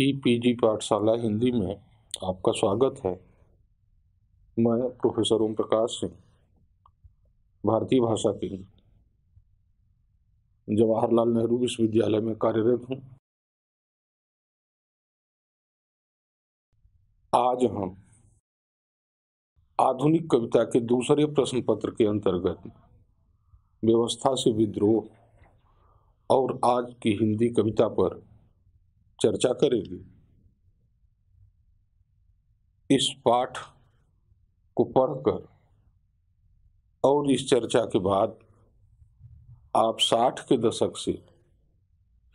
e-PG e पाठशाला हिंदी में आपका स्वागत है मैं प्रोफेसर ओम प्रकाश सिंह भारतीय भाषा के जवाहरलाल नेहरू विश्वविद्यालय में कार्यरत हूँ आज हम आधुनिक कविता के दूसरे प्रश्न पत्र के अंतर्गत व्यवस्था से विद्रोह और आज की हिंदी कविता पर चर्चा करेंगे इस पाठ को पढ़कर और इस चर्चा के बाद आप साठ के दशक से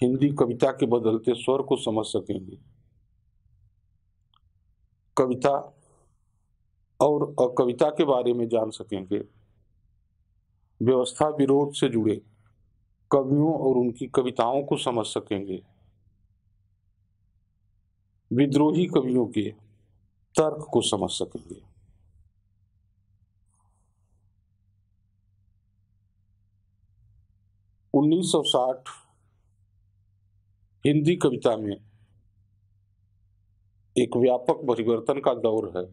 हिंदी कविता के बदलते स्वर को समझ सकेंगे कविता और अकविता के बारे में जान सकेंगे व्यवस्था विरोध से जुड़े कवियों और उनकी कविताओं को समझ सकेंगे विद्रोही कवियों के तर्क को समझ सकेंगे उन्नीस सौ साठ हिंदी कविता में एक व्यापक परिवर्तन का दौर है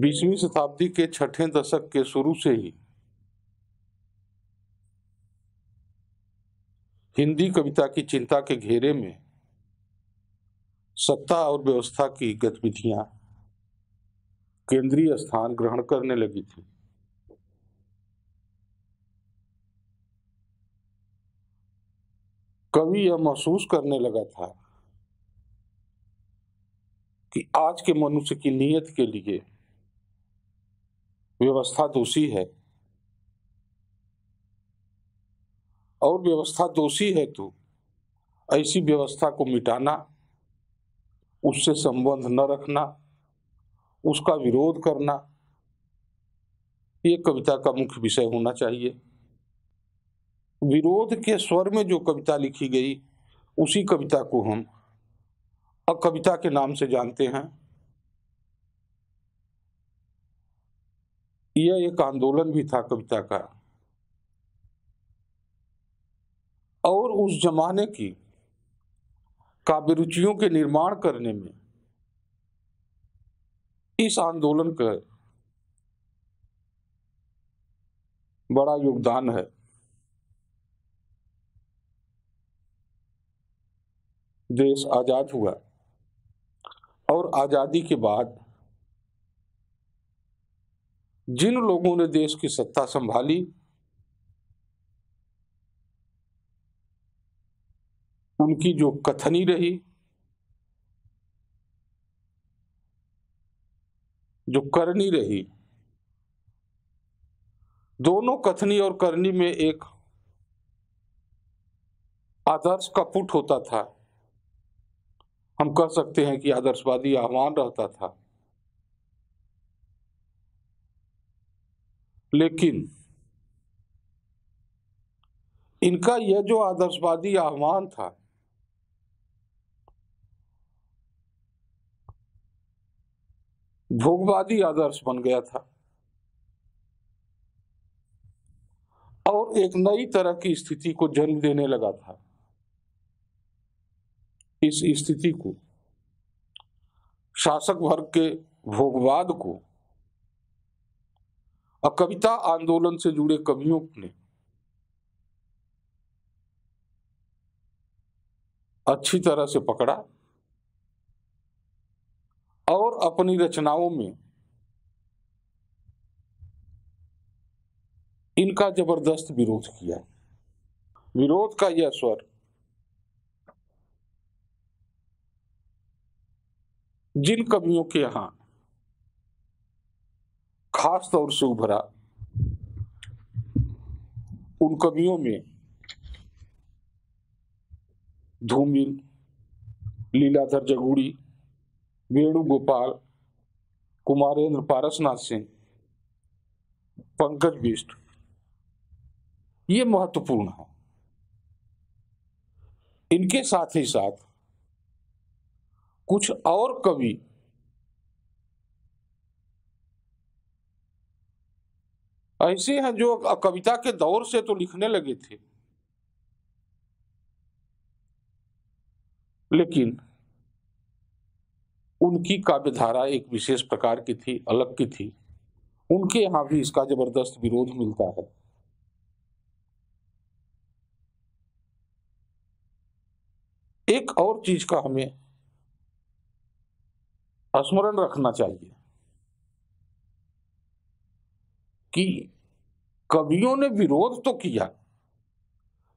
बीसवीं शताब्दी के छठे दशक के शुरू से ही हिंदी कविता की चिंता के घेरे में सत्ता और व्यवस्था की गतिविधियां केंद्रीय स्थान ग्रहण करने लगी थी कवि यह महसूस करने लगा था कि आज के मनुष्य की नीयत के लिए व्यवस्था दोषी है और व्यवस्था दोषी है तो ऐसी व्यवस्था को मिटाना उससे संबंध न रखना उसका विरोध करना ये कविता का मुख्य विषय होना चाहिए विरोध के स्वर में जो कविता लिखी गई उसी कविता को हम अकविता के नाम से जानते हैं यह एक आंदोलन भी था कविता का और उस जमाने की काव्य रुचियों के निर्माण करने में इस आंदोलन का बड़ा योगदान है देश आज़ाद हुआ और आज़ादी के बाद जिन लोगों ने देश की सत्ता संभाली उनकी जो कथनी रही जो करनी रही दोनों कथनी और करनी में एक आदर्श का पुट होता था हम कह सकते हैं कि आदर्शवादी आह्वान रहता था लेकिन इनका यह जो आदर्शवादी आह्वान था भोगवादी आदर्श बन गया था और एक नई तरह की स्थिति को जन्म देने लगा था इस स्थिति को शासक वर्ग के भोगवाद को और कविता आंदोलन से जुड़े कवियों ने अच्छी तरह से पकड़ा अपनी रचनाओं में इनका जबरदस्त विरोध किया विरोध का यह स्वर जिन कवियों के यहां खास तौर से उभरा उन कवियों में धूमिल लीलाधर जगूड़ी वेणुगोपाल कुमारेंद्र पारसनाथ सिंह पंकज बिष्ट ये महत्वपूर्ण है इनके साथ ही साथ कुछ और कवि ऐसे हैं जो कविता के दौर से तो लिखने लगे थे लेकिन उनकी काव्य धारा एक विशेष प्रकार की थी अलग की थी उनके यहां भी इसका जबरदस्त विरोध मिलता है एक और चीज का हमें स्मरण रखना चाहिए कि कवियों ने विरोध तो किया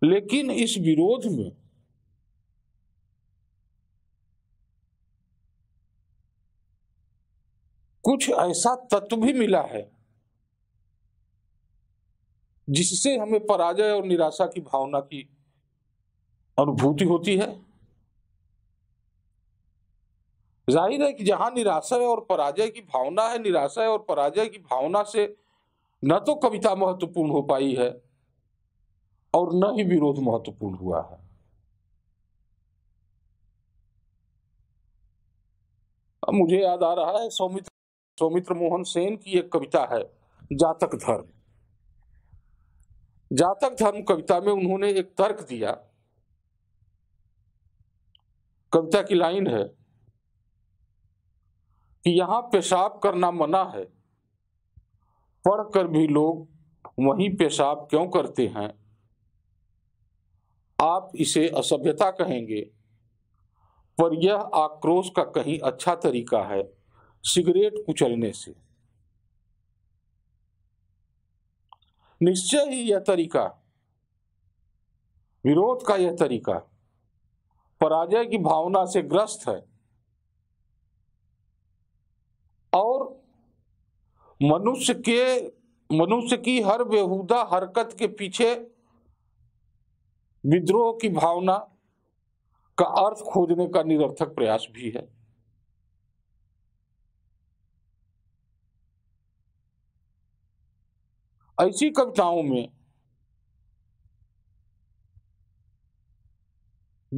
लेकिन इस विरोध में कुछ ऐसा तत्व भी मिला है जिससे हमें पराजय और निराशा की भावना की अनुभूति होती है जाहिर है कि जहां निराशा और पराजय की भावना है निराशा और पराजय की भावना से न तो कविता महत्वपूर्ण हो पाई है और न ही विरोध महत्वपूर्ण हुआ है मुझे याद आ रहा है सौमित्र सौमित्र मोहन सेन की एक कविता है जातक धर्म जातक धर्म कविता में उन्होंने एक तर्क दिया कविता की लाइन है कि यहां पेशाब करना मना है पढ़कर भी लोग वहीं पेशाब क्यों करते हैं आप इसे असभ्यता कहेंगे पर यह आक्रोश का कहीं अच्छा तरीका है सिगरेट कुचलने से निश्चय ही यह तरीका विरोध का यह तरीका पराजय की भावना से ग्रस्त है और मनुष्य के मनुष्य की हर बेहुदा हरकत के पीछे विद्रोह की भावना का अर्थ खोजने का निरर्थक प्रयास भी है ऐसी कविताओं में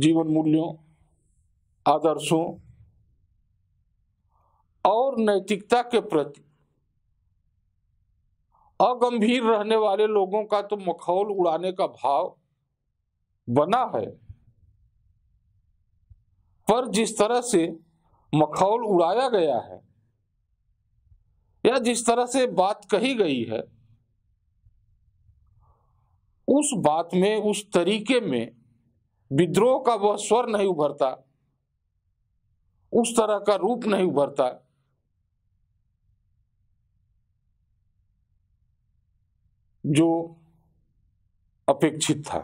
जीवन मूल्यों आदर्शों और नैतिकता के प्रति अगंभीर रहने वाले लोगों का तो मखौल उड़ाने का भाव बना है पर जिस तरह से मखौल उड़ाया गया है या जिस तरह से बात कही गई है उस बात में उस तरीके में विद्रोह का वह स्वर नहीं उभरता उस तरह का रूप नहीं उभरता जो अपेक्षित था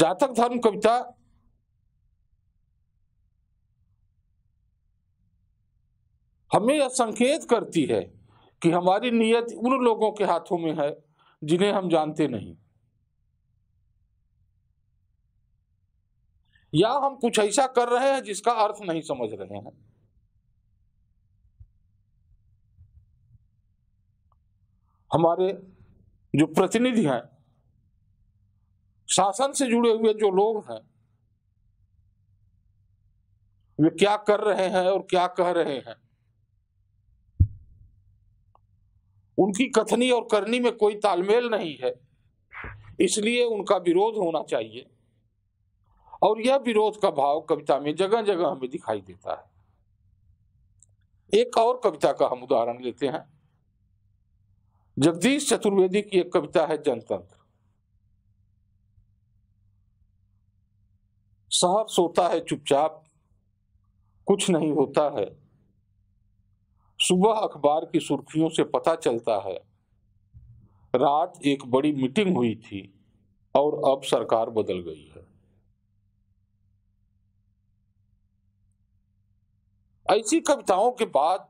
जातक धर्म कविता हमें यह संकेत करती है कि हमारी नीयत उन लोगों के हाथों में है जिन्हें हम जानते नहीं या हम कुछ ऐसा कर रहे हैं जिसका अर्थ नहीं समझ रहे हैं हमारे जो प्रतिनिधि हैं शासन से जुड़े हुए जो लोग हैं वे क्या कर रहे हैं और क्या कह रहे हैं उनकी कथनी और करनी में कोई तालमेल नहीं है इसलिए उनका विरोध होना चाहिए और यह विरोध का भाव कविता में जगह जगह हमें दिखाई देता है एक और कविता का हम उदाहरण लेते हैं जगदीश चतुर्वेदी की एक कविता है जनतंत्र शहर सोता है चुपचाप कुछ नहीं होता है सुबह अखबार की सुर्खियों से पता चलता है रात एक बड़ी मीटिंग हुई थी और अब सरकार बदल गई है ऐसी कविताओं के बाद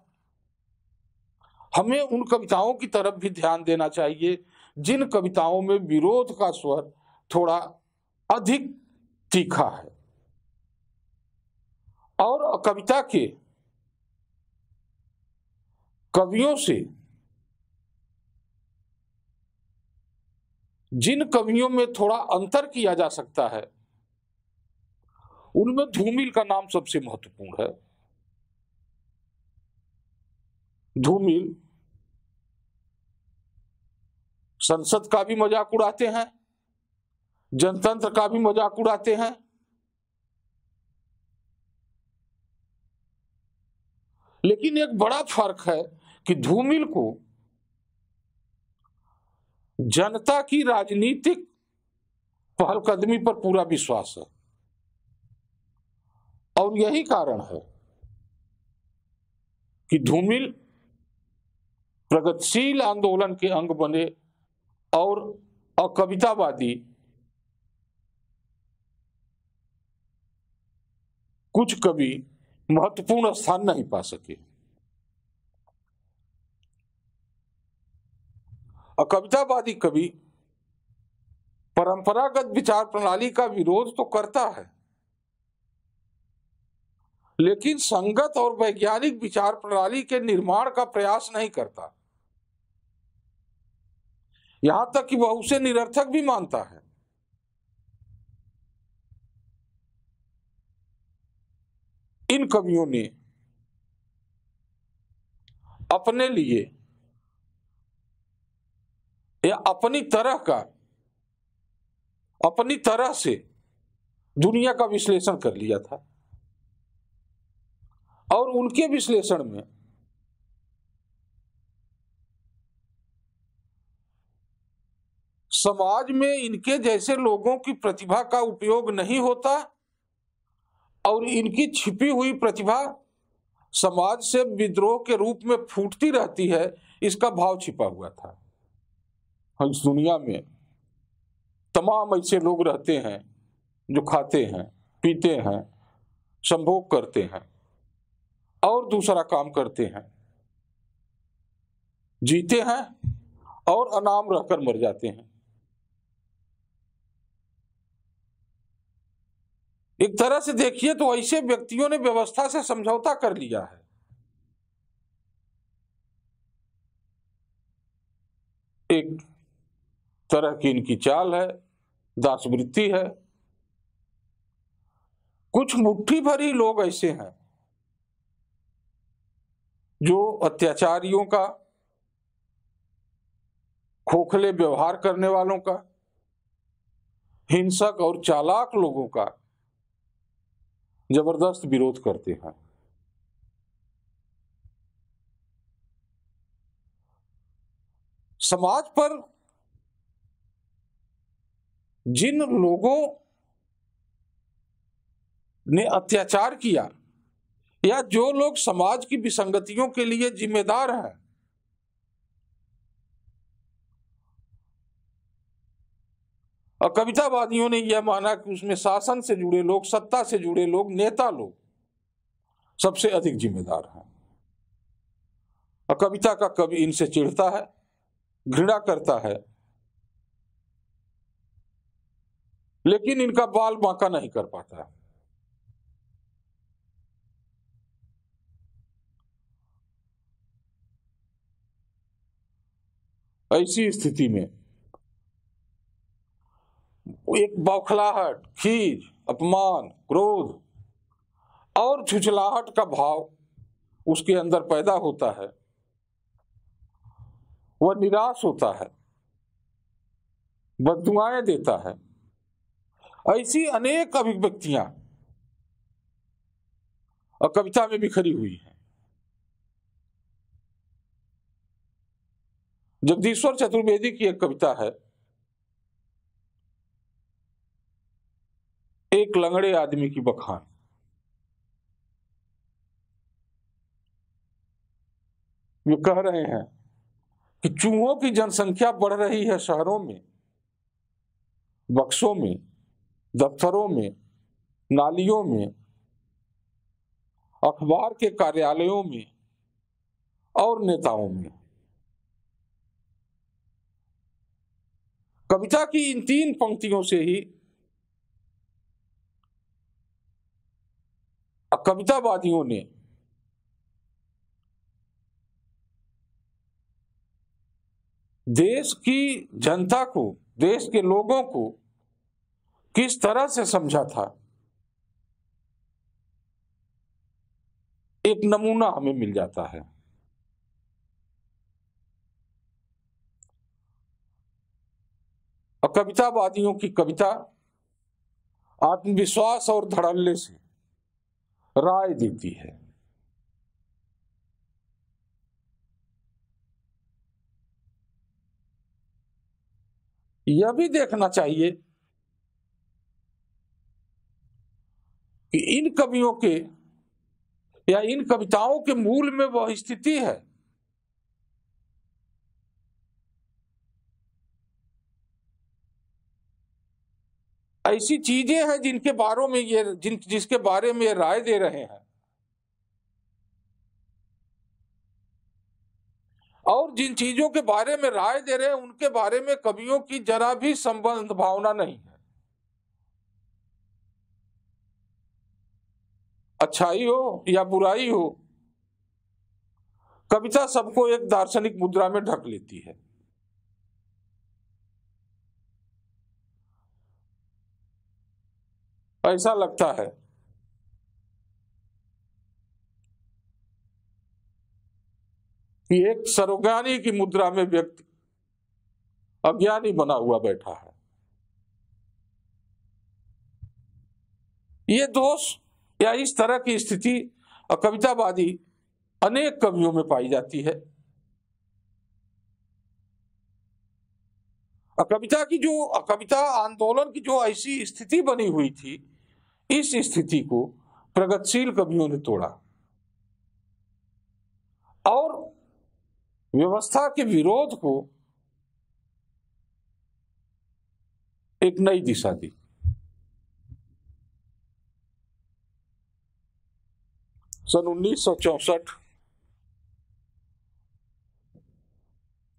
हमें उन कविताओं की तरफ भी ध्यान देना चाहिए जिन कविताओं में विरोध का स्वर थोड़ा अधिक तीखा है और कविता के कवियों से जिन कवियों में थोड़ा अंतर किया जा सकता है उनमें धूमिल का नाम सबसे महत्वपूर्ण है धूमिल संसद का भी मजाक उड़ाते हैं जनतंत्र का भी मजाक उड़ाते हैं लेकिन एक बड़ा फर्क है कि धूमिल को जनता की राजनीतिक पहलकदमी पर पूरा विश्वास है और यही कारण है कि धूमिल प्रगतिशील आंदोलन के अंग बने और अकवितावादी कुछ कभी महत्वपूर्ण स्थान नहीं पा सके और कवितावादी कवि परंपरागत विचार प्रणाली का विरोध तो करता है लेकिन संगत और वैज्ञानिक विचार प्रणाली के निर्माण का प्रयास नहीं करता यहां तक कि वह उसे निरर्थक भी मानता है इन कवियों ने अपने लिए या अपनी तरह का अपनी तरह से दुनिया का विश्लेषण कर लिया था और उनके विश्लेषण में समाज में इनके जैसे लोगों की प्रतिभा का उपयोग नहीं होता और इनकी छिपी हुई प्रतिभा समाज से विद्रोह के रूप में फूटती रहती है इसका भाव छिपा हुआ था इस दुनिया में तमाम ऐसे लोग रहते हैं जो खाते हैं पीते हैं संभोग करते हैं और दूसरा काम करते हैं जीते हैं और अनाम रहकर मर जाते हैं एक तरह से देखिए तो ऐसे व्यक्तियों ने व्यवस्था से समझौता कर लिया है एक तरह की इनकी चाल है दासवृत्ति है कुछ मुट्ठी भर ही लोग ऐसे हैं जो अत्याचारियों का खोखले व्यवहार करने वालों का हिंसक और चालाक लोगों का जबरदस्त विरोध करते हैं समाज पर जिन लोगों ने अत्याचार किया या जो लोग समाज की विसंगतियों के लिए जिम्मेदार हैं और कवितावादियों ने यह माना कि उसमें शासन से जुड़े लोग सत्ता से जुड़े लोग नेता लोग सबसे अधिक जिम्मेदार हैं और कविता का कवि इनसे चिढ़ता है घृणा करता है लेकिन इनका बाल बांका नहीं कर पाता ऐसी स्थिति में एक बौखलाहट खीज अपमान क्रोध और छुचलाहट का भाव उसके अंदर पैदा होता है वह निराश होता है बदुआएं देता है ऐसी अनेक अभिव्यक्तियां और कविता में बिखरी हुई हैं जगदीश्वर चतुर्वेदी की एक कविता है एक लंगड़े आदमी की बखान ये कह रहे हैं कि चूहों की जनसंख्या बढ़ रही है शहरों में बक्सों में दफ्तरों में नालियों में अखबार के कार्यालयों में और नेताओं में कविता की इन तीन पंक्तियों से ही कवितावादियों ने देश की जनता को देश के लोगों को किस तरह से समझा था एक नमूना हमें मिल जाता है और कवितावादियों की कविता आत्मविश्वास और धड़ल्ले से राय देती है यह भी देखना चाहिए कि इन कवियों के या इन कविताओं के मूल में वह स्थिति है ऐसी चीजें हैं जिनके बारे में ये जिन जिसके बारे में ये राय दे रहे हैं और जिन चीजों के बारे में राय दे रहे हैं उनके बारे में कवियों की जरा भी संबंध भावना नहीं है अच्छाई हो या बुराई हो कविता सबको एक दार्शनिक मुद्रा में ढक लेती है ऐसा लगता है कि एक सर्वज्ञानी की मुद्रा में व्यक्ति अज्ञानी बना हुआ बैठा है ये दोष या इस तरह की स्थिति कवितावादी अनेक कवियों में पाई जाती है कविता की जो कविता आंदोलन की जो ऐसी स्थिति बनी हुई थी इस स्थिति को प्रगतिशील कवियों ने तोड़ा और व्यवस्था के विरोध को एक नई दिशा दी सन उन्नीस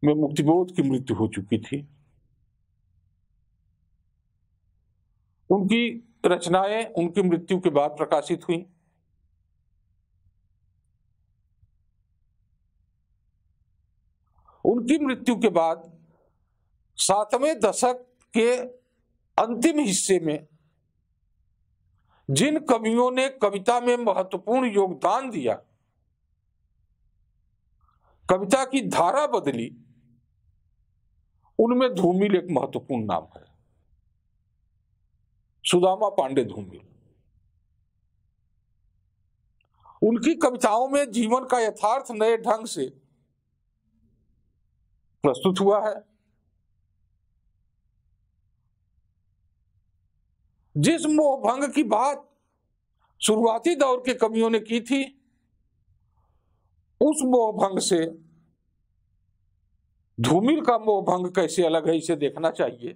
में मुक्तिबोध की मृत्यु हो चुकी थी उनकी रचनाएं उनकी मृत्यु के बाद प्रकाशित हुई उनकी मृत्यु के बाद सातवें दशक के अंतिम हिस्से में जिन कवियों ने कविता में महत्वपूर्ण योगदान दिया कविता की धारा बदली उनमें धूमिल एक महत्वपूर्ण नाम है सुदामा पांडे धूमिल उनकी कविताओं में जीवन का यथार्थ नए ढंग से प्रस्तुत हुआ है जिस मोह भंग की बात शुरुआती दौर के कवियों ने की थी उस मोह भंग से धूमिल का भंग कैसे अलग है इसे देखना चाहिए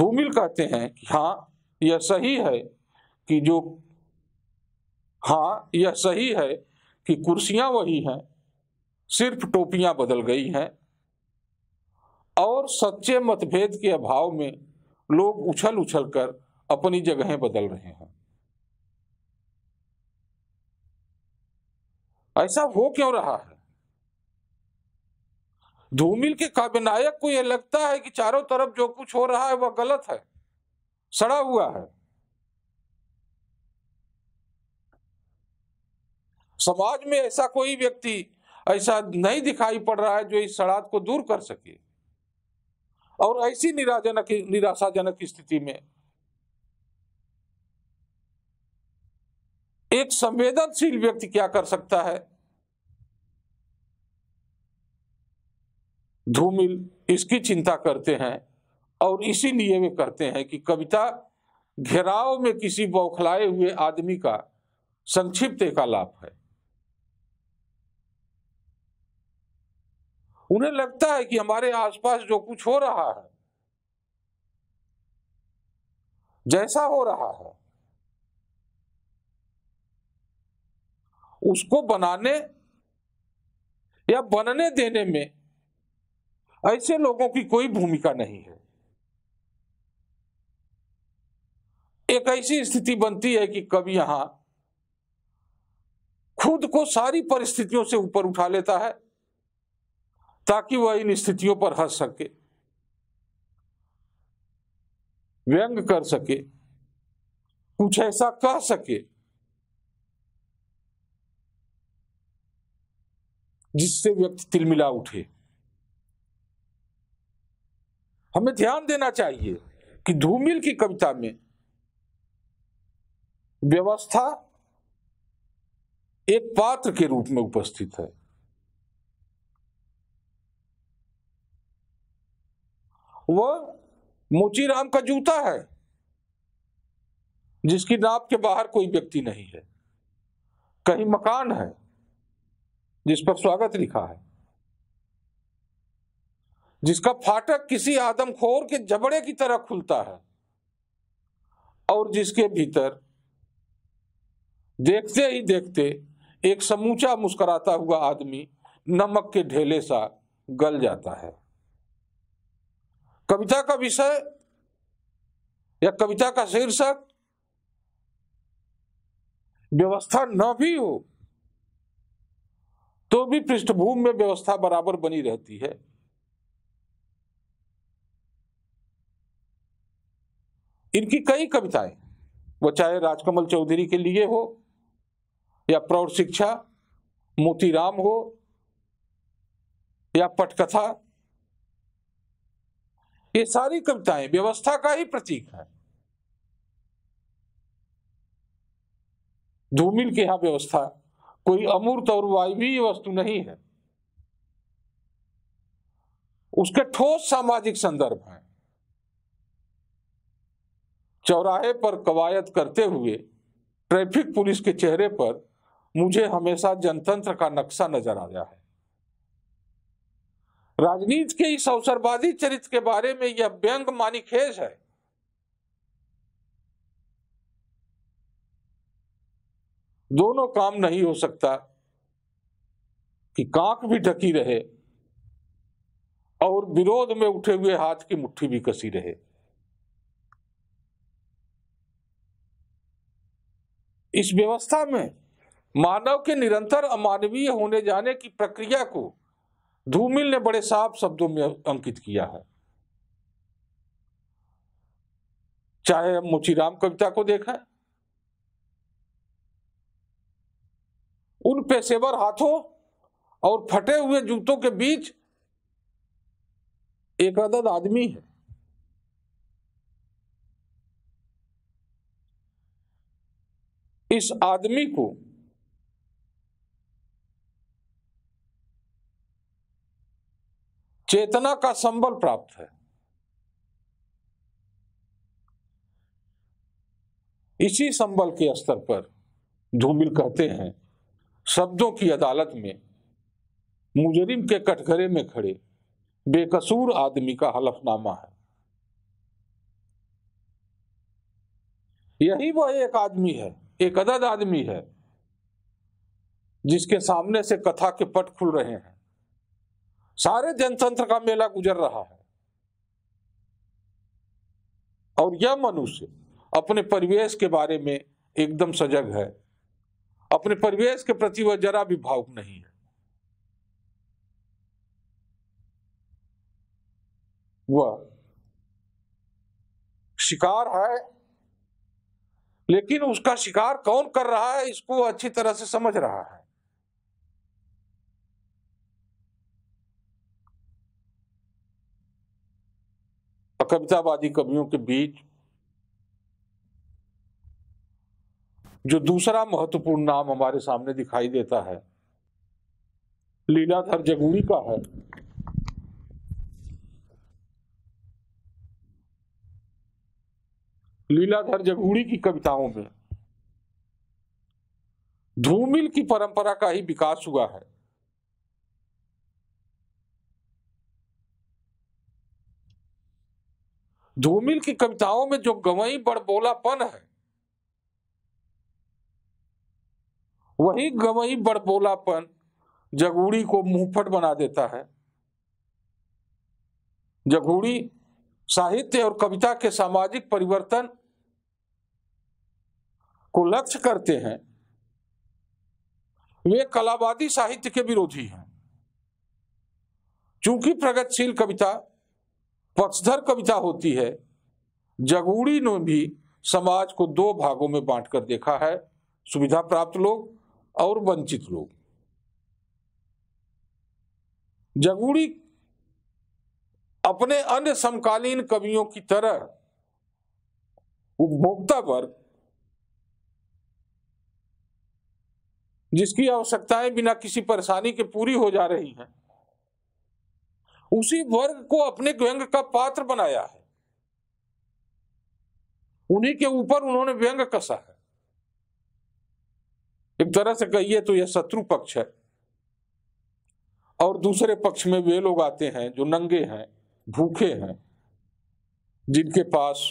धूमिल कहते हैं कि हाँ यह सही है कि जो हाँ यह सही है कि कुर्सियां वही हैं सिर्फ टोपियां बदल गई हैं और सच्चे मतभेद के अभाव में लोग उछल उछल कर अपनी जगहें बदल रहे हैं ऐसा हो क्यों रहा है धूमिल के काव्यनायक को यह लगता है कि चारों तरफ जो कुछ हो रहा है वह गलत है सड़ा हुआ है समाज में ऐसा कोई व्यक्ति ऐसा नहीं दिखाई पड़ रहा है जो इस सड़ात को दूर कर सके और ऐसी निराजनक निराशाजनक स्थिति में एक संवेदनशील व्यक्ति क्या कर सकता है धूमिल इसकी चिंता करते हैं और इसीलिए वे करते हैं कि कविता घेराव में किसी बौखलाए हुए आदमी का संक्षिप्त एक आलाप है उन्हें लगता है कि हमारे आसपास जो कुछ हो रहा है जैसा हो रहा है उसको बनाने या बनने देने में ऐसे लोगों की कोई भूमिका नहीं है एक ऐसी स्थिति बनती है कि कभी यहां खुद को सारी परिस्थितियों से ऊपर उठा लेता है ताकि वह इन स्थितियों पर हंस सके व्यंग कर सके कुछ ऐसा कह सके जिससे व्यक्ति तिलमिला उठे हमें ध्यान देना चाहिए कि धूमिल की कविता में व्यवस्था एक पात्र के रूप में उपस्थित है वो मोचीराम का जूता है जिसकी नाप के बाहर कोई व्यक्ति नहीं है कहीं मकान है जिस पर स्वागत लिखा है जिसका फाटक किसी आदमखोर के जबड़े की तरह खुलता है और जिसके भीतर देखते ही देखते एक समूचा मुस्कुराता हुआ आदमी नमक के ढेले सा गल जाता है कविता का विषय या कविता का शीर्षक व्यवस्था न भी हो तो भी पृष्ठभूमि में व्यवस्था बराबर बनी रहती है इनकी कई कविताएं वो चाहे राजकमल चौधरी के लिए हो या प्रौढ़ शिक्षा मोतीराम हो या पटकथा ये सारी कविताएं व्यवस्था का ही प्रतीक है धूमिल की यहां व्यवस्था कोई अमूर्त और वायवीय वस्तु नहीं है उसके ठोस सामाजिक संदर्भ है चौराहे पर कवायद करते हुए ट्रैफिक पुलिस के चेहरे पर मुझे हमेशा जनतंत्र का नक्शा नजर आया है राजनीति के इस अवसरवादी चरित्र के बारे में यह व्यंग मानिखेज है दोनों काम नहीं हो सकता कि कांक भी ढकी रहे और विरोध में उठे हुए हाथ की मुट्ठी भी कसी रहे इस व्यवस्था में मानव के निरंतर अमानवीय होने जाने की प्रक्रिया को धूमिल ने बड़े साफ शब्दों में अंकित किया है चाहे हम मोचीराम कविता को देखें उन पेशेवर हाथों और फटे हुए जूतों के बीच एक अदद आदमी है इस आदमी को चेतना का संबल प्राप्त है इसी संबल के स्तर पर धूमिल कहते हैं शब्दों की अदालत में मुजरिम के कटघरे में खड़े बेकसूर आदमी का हलफनामा है यही वह एक आदमी है एक अदद आदमी है जिसके सामने से कथा के पट खुल रहे हैं सारे जनतंत्र का मेला गुजर रहा है और यह मनुष्य अपने परिवेश के बारे में एकदम सजग है अपने परिवेश के प्रति वह जरा भी भावुक नहीं है वह शिकार है लेकिन उसका शिकार कौन कर रहा है इसको अच्छी तरह से समझ रहा है कवितावादी कवियों के बीच जो दूसरा महत्वपूर्ण नाम हमारे सामने दिखाई देता है लीलाधर जगूरी का है लीलाधर जगूरी की कविताओं में धूमिल की परंपरा का ही विकास हुआ है धूमिल की कविताओं में जो गवई बड़बोलापन है वही गवई बड़बोलापन जगूड़ी को मुंहफट बना देता है जगूड़ी साहित्य और कविता के सामाजिक परिवर्तन को लक्ष्य करते हैं वे कलावादी साहित्य के विरोधी हैं चूंकि प्रगतिशील कविता पक्षधर कविता होती है जगूड़ी ने भी समाज को दो भागों में बांटकर देखा है सुविधा प्राप्त लोग और वंचित लोग जगूड़ी अपने अन्य समकालीन कवियों की तरह उपभोक्ता वर्ग जिसकी आवश्यकताएं बिना किसी परेशानी के पूरी हो जा रही हैं उसी वर्ग को अपने व्यंग का पात्र बनाया है उन्हीं के ऊपर उन्होंने व्यंग कसा है एक तरह से कहिए तो यह शत्रु पक्ष है और दूसरे पक्ष में वे लोग आते हैं जो नंगे हैं भूखे हैं जिनके पास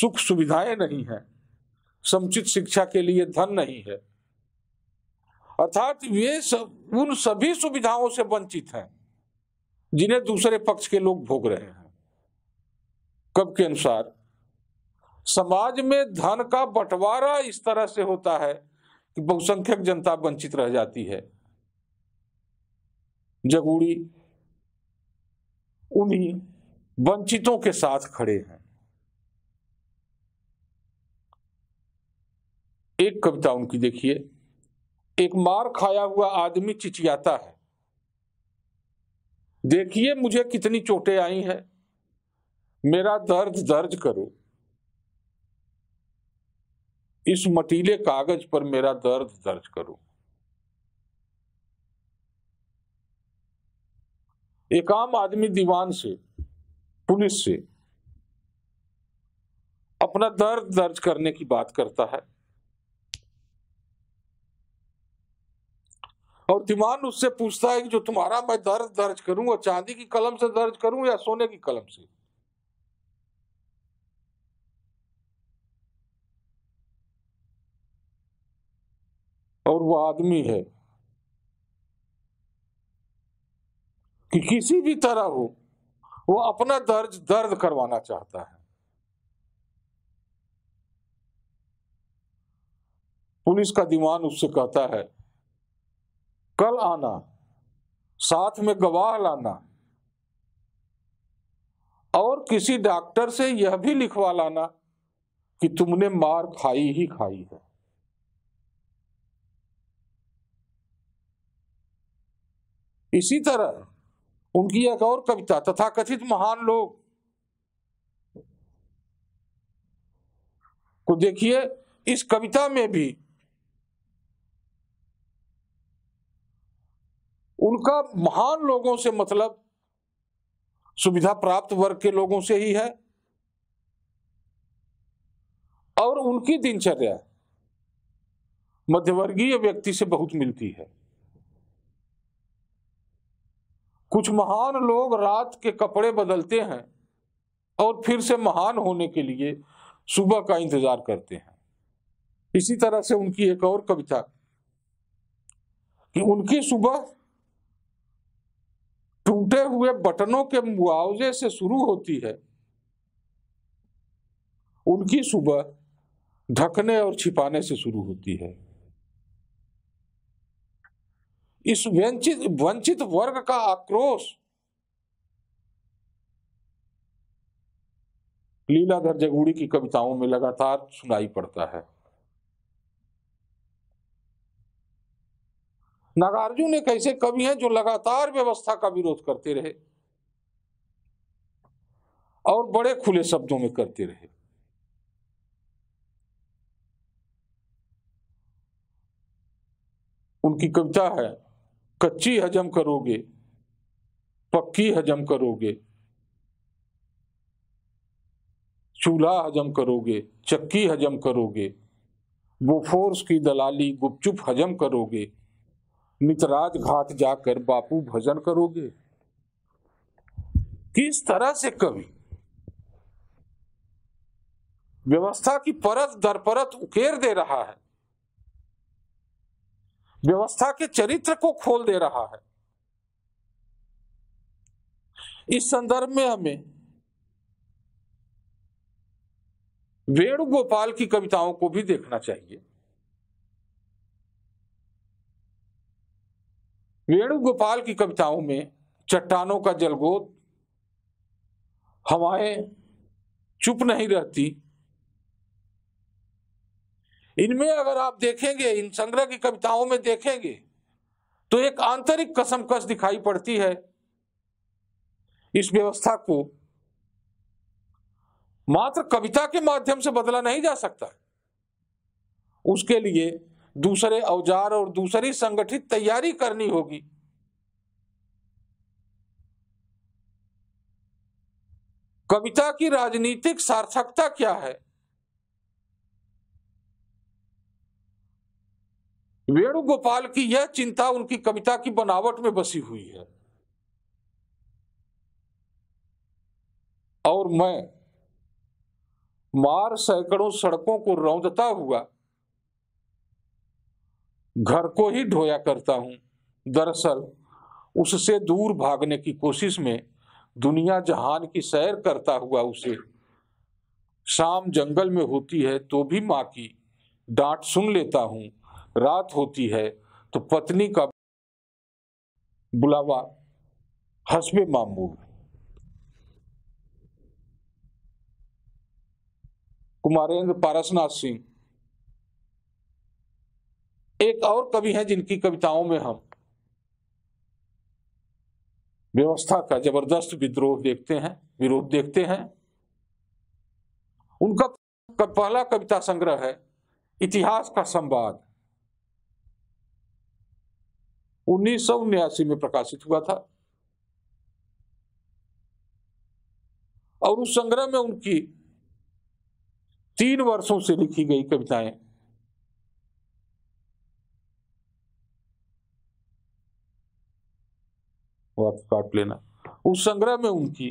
सुख सुविधाएं नहीं है समुचित शिक्षा के लिए धन नहीं है अर्थात वे सब उन सभी सुविधाओं से वंचित हैं जिन्हें दूसरे पक्ष के लोग भोग रहे हैं कब के अनुसार समाज में धन का बंटवारा इस तरह से होता है कि बहुसंख्यक जनता वंचित रह जाती है जगूड़ी उन्हीं वंचितों के साथ खड़े हैं एक कविता उनकी देखिए एक मार खाया हुआ आदमी चिचियाता है देखिए मुझे कितनी चोटें आई हैं मेरा दर्द दर्ज करो इस मटीले कागज पर मेरा दर्द दर्ज करो एक आम आदमी दीवान से पुलिस से अपना दर्द दर्ज करने की बात करता है और तिमान उससे पूछता है कि जो तुम्हारा मैं दर्द दर्ज करूं वो चांदी की कलम से दर्ज करूं या सोने की कलम से और वो आदमी है कि किसी भी तरह हो वो अपना दर्ज दर्द करवाना चाहता है पुलिस का दीवान उससे कहता है कल आना साथ में गवाह लाना और किसी डॉक्टर से यह भी लिखवा लाना कि तुमने मार खाई ही खाई है इसी तरह उनकी एक और कविता तथा कथित महान लोग को देखिए इस कविता में भी उनका महान लोगों से मतलब सुविधा प्राप्त वर्ग के लोगों से ही है और उनकी दिनचर्या मध्यवर्गीय व्यक्ति से बहुत मिलती है कुछ महान लोग रात के कपड़े बदलते हैं और फिर से महान होने के लिए सुबह का इंतजार करते हैं इसी तरह से उनकी एक और कविता कि उनकी सुबह टूटे हुए बटनों के मुआवजे से शुरू होती है उनकी सुबह ढकने और छिपाने से शुरू होती है इस वंचित वंचित वर्ग का आक्रोश लीलाधर जगूड़ी की कविताओं में लगातार सुनाई पड़ता है नागार्जुन एक ऐसे कवि हैं जो लगातार व्यवस्था का विरोध करते रहे और बड़े खुले शब्दों में करते रहे उनकी कविता है कच्ची हजम करोगे पक्की हजम करोगे चूल्हा हजम करोगे चक्की हजम करोगे बोफोर्स की दलाली गुपचुप हजम करोगे मितराज घाट जाकर बापू भजन करोगे किस तरह से कवि व्यवस्था की परत दर परत उकेर दे रहा है व्यवस्था के चरित्र को खोल दे रहा है इस संदर्भ में हमें वेणुगोपाल की कविताओं को भी देखना चाहिए वेणुगोपाल की कविताओं में चट्टानों का जलगोत हवाएं चुप नहीं रहती इनमें अगर आप देखेंगे इन संग्रह की कविताओं में देखेंगे तो एक आंतरिक कसमकस दिखाई पड़ती है इस व्यवस्था को मात्र कविता के माध्यम से बदला नहीं जा सकता उसके लिए दूसरे औजार और दूसरी संगठित तैयारी करनी होगी कविता की राजनीतिक सार्थकता क्या है वेणुगोपाल की यह चिंता उनकी कविता की बनावट में बसी हुई है और मैं मार सैकड़ों सड़कों को रौंदता हुआ घर को ही ढोया करता हूँ दरअसल उससे दूर भागने की कोशिश में दुनिया जहान की सैर करता हुआ उसे शाम जंगल में होती है तो भी माँ की डांट सुन लेता हूँ रात होती है तो पत्नी का बुलावा हसबे मामूल कुमारेंद्र पारसनाथ सिंह एक और कवि हैं जिनकी कविताओं में हम व्यवस्था का जबरदस्त विद्रोह देखते हैं विरोध देखते हैं उनका पहला कविता संग्रह है इतिहास का संवाद उन्नीस में प्रकाशित हुआ था और उस संग्रह में उनकी तीन वर्षों से लिखी गई कविताएं हाथ काट लेना उस संग्रह में उनकी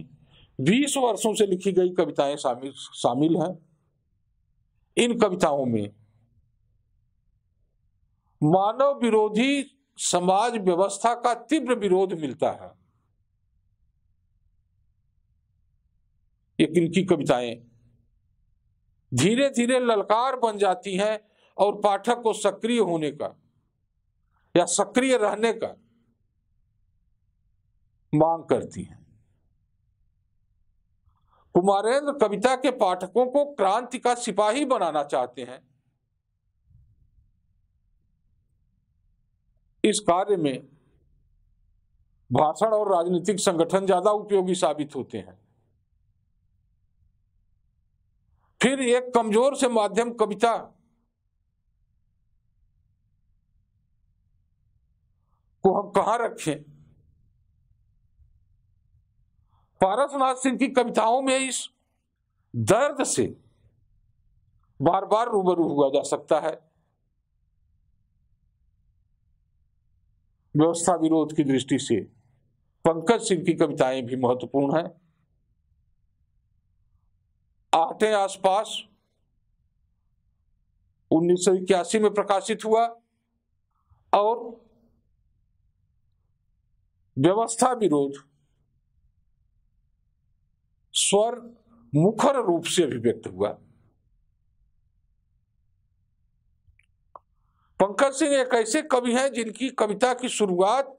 बीस वर्षों से लिखी गई कविताएं शामिल शामिल हैं इन कविताओं में मानव विरोधी समाज व्यवस्था का तीव्र विरोध मिलता है ये इनकी कविताएं धीरे धीरे ललकार बन जाती हैं और पाठक को सक्रिय होने का या सक्रिय रहने का मांग करती है कुमारेंद्र कविता के पाठकों को क्रांति का सिपाही बनाना चाहते हैं इस कार्य में भाषण और राजनीतिक संगठन ज्यादा उपयोगी साबित होते हैं फिर एक कमजोर से माध्यम कविता को हम कहां रखें पारसनाथ सिंह की कविताओं में इस दर्द से बार बार रूबरू हुआ जा सकता है व्यवस्था विरोध की दृष्टि से पंकज सिंह की कविताएं भी महत्वपूर्ण है आठे आसपास उन्नीस में प्रकाशित हुआ और व्यवस्था विरोध स्वर मुखर रूप से अभिव्यक्त हुआ पंकज सिंह एक ऐसे कवि हैं जिनकी कविता की शुरुआत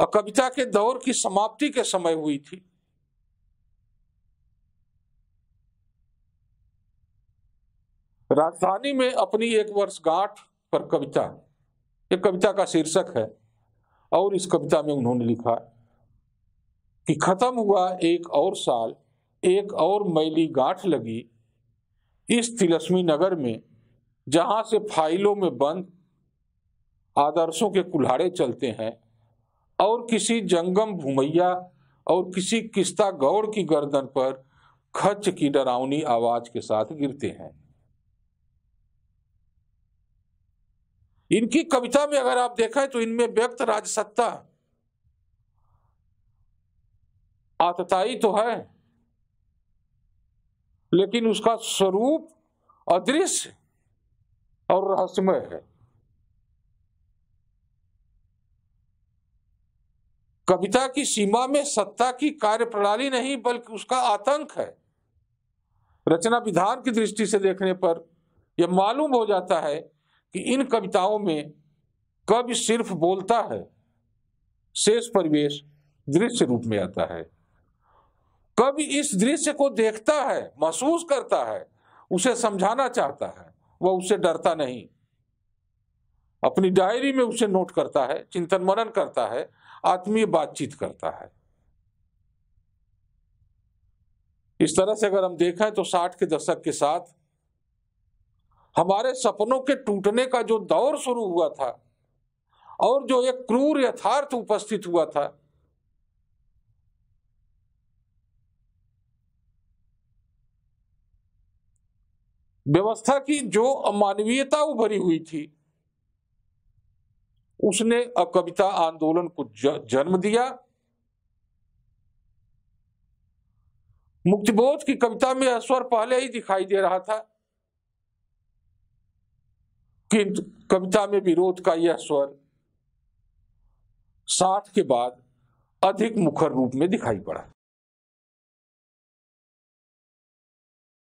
और कविता के दौर की समाप्ति के समय हुई थी राजधानी में अपनी एक वर्ष गांठ पर कविता एक कविता का शीर्षक है और इस कविता में उन्होंने लिखा है कि खत्म हुआ एक और साल एक और मैली गांठ लगी इस तिलस्मी नगर में जहां से फाइलों में बंद आदर्शों के कुल्हाड़े चलते हैं और किसी जंगम भूमैया और किसी किस्ता गौड़ की गर्दन पर खच की डरावनी आवाज के साथ गिरते हैं इनकी कविता में अगर आप देखें तो इनमें व्यक्त राजसत्ता आतताई तो है लेकिन उसका स्वरूप अदृश्य और रहस्यमय है कविता की सीमा में सत्ता की कार्य प्रणाली नहीं बल्कि उसका आतंक है रचना विधान की दृष्टि से देखने पर यह मालूम हो जाता है कि इन कविताओं में कवि सिर्फ बोलता है शेष परिवेश दृश्य रूप में आता है कवि इस दृश्य को देखता है महसूस करता है उसे समझाना चाहता है वह उसे डरता नहीं अपनी डायरी में उसे नोट करता है चिंतन मनन करता है आत्मीय बातचीत करता है इस तरह से अगर हम देखें तो साठ के दशक के साथ हमारे सपनों के टूटने का जो दौर शुरू हुआ था और जो एक क्रूर यथार्थ उपस्थित हुआ था व्यवस्था की जो अमानवीयता उभरी हुई थी उसने कविता आंदोलन को जन्म दिया मुक्तिबोध की कविता में स्वर पहले ही दिखाई दे रहा था किंतु कविता में विरोध का यह स्वर साठ के बाद अधिक मुखर रूप में दिखाई पड़ा